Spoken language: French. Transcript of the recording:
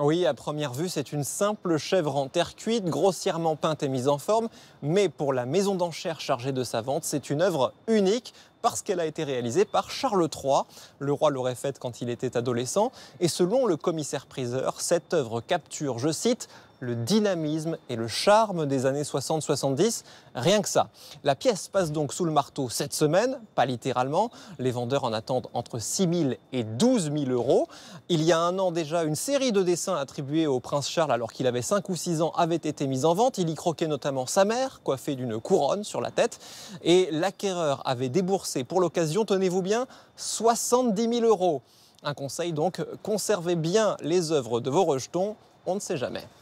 Oui, à première vue, c'est une simple chèvre en terre cuite, grossièrement peinte et mise en forme, mais pour la maison d'enchères chargée de sa vente, c'est une œuvre unique parce qu'elle a été réalisée par Charles III. Le roi l'aurait faite quand il était adolescent, et selon le commissaire-priseur, cette œuvre capture, je cite, le dynamisme et le charme des années 60-70, rien que ça. La pièce passe donc sous le marteau cette semaine, pas littéralement, les vendeurs en attendent entre 6 000 et 12 000 euros. Il y a un an déjà, une série de dessins attribués au prince Charles alors qu'il avait 5 ou 6 ans avait été mise en vente, il y croquait notamment sa mère, coiffée d'une couronne sur la tête, et l'acquéreur avait déboursé pour l'occasion, tenez-vous bien, 70 000 euros. Un conseil donc, conservez bien les œuvres de vos rejetons, on ne sait jamais.